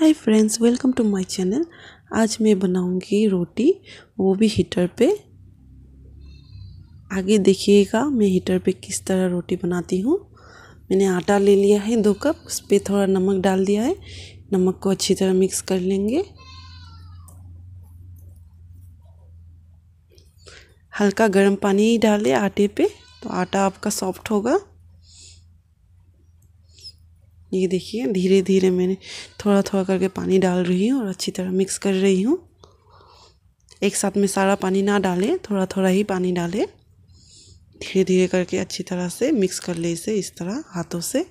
hi friends welcome to my channel आज मैं बनाऊंगी रोटी वो भी हीटर पे आगे देखिएगा मैं हीटर पे किस तरह रोटी बनाती हूँ मैंने आटा ले लिया है दो कप उस पर थोड़ा नमक डाल दिया है नमक को अच्छी तरह मिक्स कर लेंगे हल्का गर्म पानी ही डालें आटे पे तो आटा आपका सॉफ्ट होगा ये देखिए धीरे धीरे मैंने थोड़ा थोड़ा करके पानी डाल रही हूँ और अच्छी तरह मिक्स कर रही हूँ एक साथ में सारा पानी ना डालें थोड़ा थोड़ा ही पानी डाले धीरे धीरे करके अच्छी तरह से मिक्स कर ले इसे इस तरह हाथों से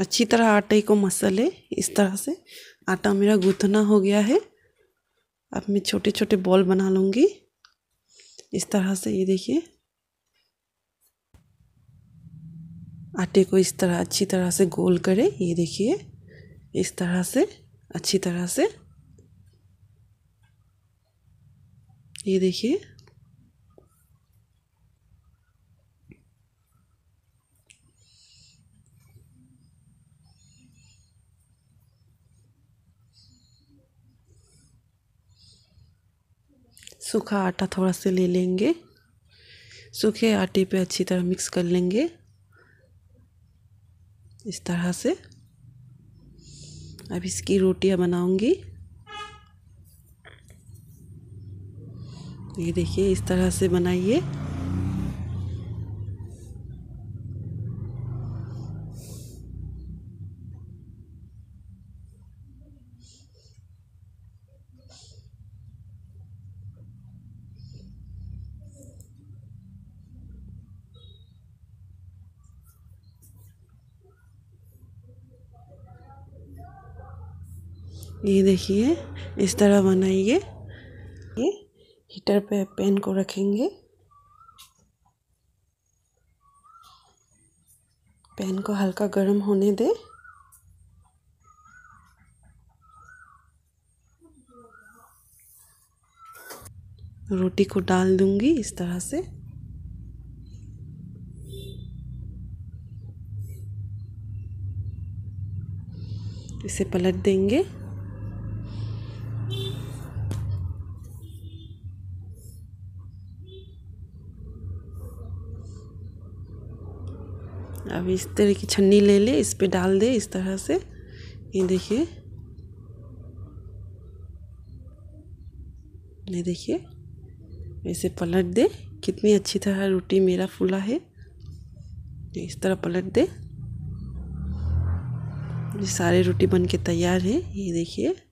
अच्छी तरह आटे को मसले इस तरह से आटा मेरा गुथना हो गया है अब मैं छोटे छोटे बॉल बना लूँगी इस तरह से ये देखिए आटे को इस तरह अच्छी तरह से गोल करें ये देखिए इस तरह से अच्छी तरह से ये देखिए सूखा आटा थोड़ा सा ले लेंगे सूखे आटे पे अच्छी तरह मिक्स कर लेंगे इस तरह से अब इसकी रोटियां बनाऊंगी ये देखिए इस तरह से बनाइए ये देखिए इस तरह बनाइए ये हीटर पे पैन को रखेंगे पैन को हल्का गर्म होने दे रोटी को डाल दूंगी इस तरह से इसे पलट देंगे अब इस तरह की छन्नी ले ले इस पे डाल दे इस तरह से ये देखिए ये देखिए ऐसे पलट दे कितनी अच्छी तरह रोटी मेरा फूला है इस तरह पलट दे सारे रोटी बन के तैयार है ये देखिए